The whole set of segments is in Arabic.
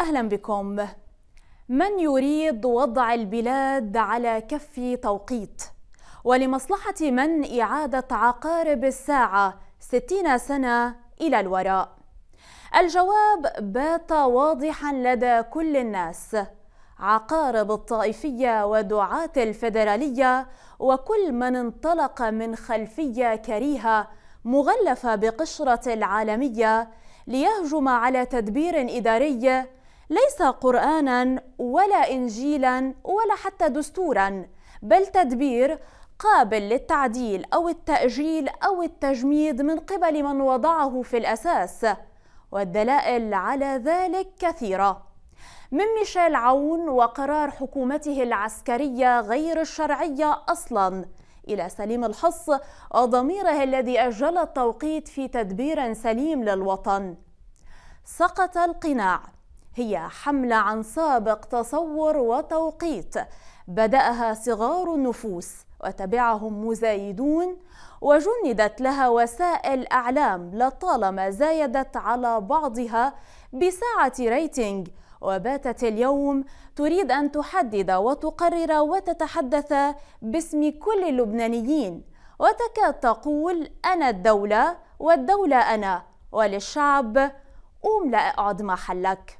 أهلا بكم من يريد وضع البلاد على كف توقيت ولمصلحة من إعادة عقارب الساعة 60 سنة إلى الوراء الجواب بات واضحا لدى كل الناس عقارب الطائفية ودعاة الفيدرالية وكل من انطلق من خلفية كريهة مغلفة بقشرة العالمية ليهجم على تدبير إداري ليس قرانا ولا انجيلا ولا حتى دستورا بل تدبير قابل للتعديل او التاجيل او التجميد من قبل من وضعه في الاساس والدلائل على ذلك كثيره من ميشيل عون وقرار حكومته العسكريه غير الشرعيه اصلا الى سليم الحص وضميره الذي اجل التوقيت في تدبير سليم للوطن سقط القناع هي حملة عن سابق تصور وتوقيت بدأها صغار النفوس وتبعهم مزايدون وجندت لها وسائل أعلام لطالما زايدت على بعضها بساعة ريتنج وباتت اليوم تريد أن تحدد وتقرر وتتحدث باسم كل اللبنانيين وتكاد تقول أنا الدولة والدولة أنا وللشعب قوم لا اقعد محلك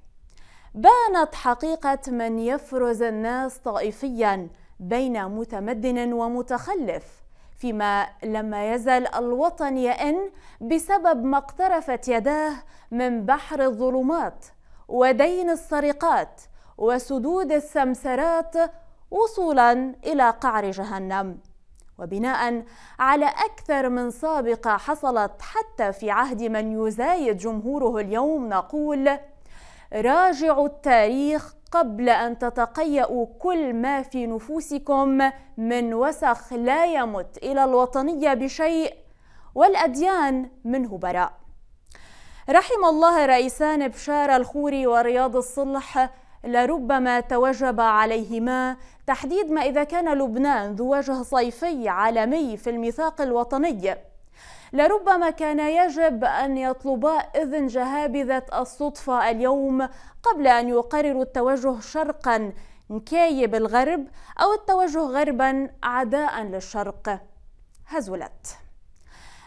بانت حقيقة من يفرز الناس طائفيا بين متمدن ومتخلف فيما لما يزل الوطن يئن بسبب ما اقترفت يداه من بحر الظلمات ودين السرقات وسدود السمسرات وصولا الى قعر جهنم وبناء على اكثر من سابقه حصلت حتى في عهد من يزايد جمهوره اليوم نقول راجعوا التاريخ قبل أن تتقيأوا كل ما في نفوسكم من وسخ لا يمت إلى الوطنية بشيء والأديان منه براء رحم الله رئيسان بشار الخوري ورياض الصلح لربما توجب عليهما تحديد ما إذا كان لبنان ذو وجه صيفي عالمي في الميثاق الوطني لربما كان يجب أن يطلبا إذن جهابذة الصدفة اليوم قبل أن يقرروا التوجه شرقا نكايب بالغرب أو التوجه غربا عداء للشرق هزولت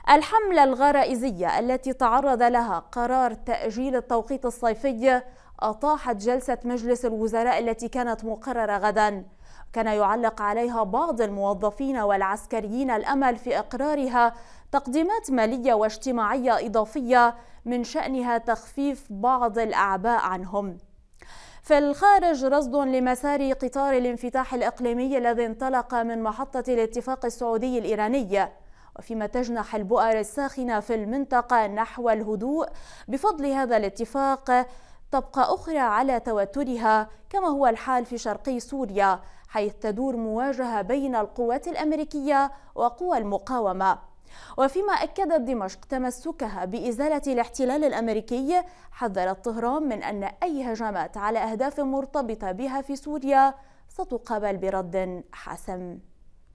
الحملة الغرائزية التي تعرض لها قرار تأجيل التوقيت الصيفي أطاحت جلسة مجلس الوزراء التي كانت مقررة غداً كان يعلق عليها بعض الموظفين والعسكريين الامل في اقرارها تقديمات ماليه واجتماعيه اضافيه من شانها تخفيف بعض الاعباء عنهم في الخارج رصد لمسار قطار الانفتاح الإقليمي الذي انطلق من محطة الاتفاق السعودي الإيراني وفيما تجنح البؤر الساخنة في المنطقة نحو الهدوء بفضل هذا الاتفاق تبقى أخرى على توترها كما هو الحال في شرقي سوريا حيث تدور مواجهة بين القوات الأمريكية وقوى المقاومة وفيما أكدت دمشق تمسكها بإزالة الاحتلال الأمريكي حذرت طهران من أن أي هجمات على أهداف مرتبطة بها في سوريا ستقابل برد حسم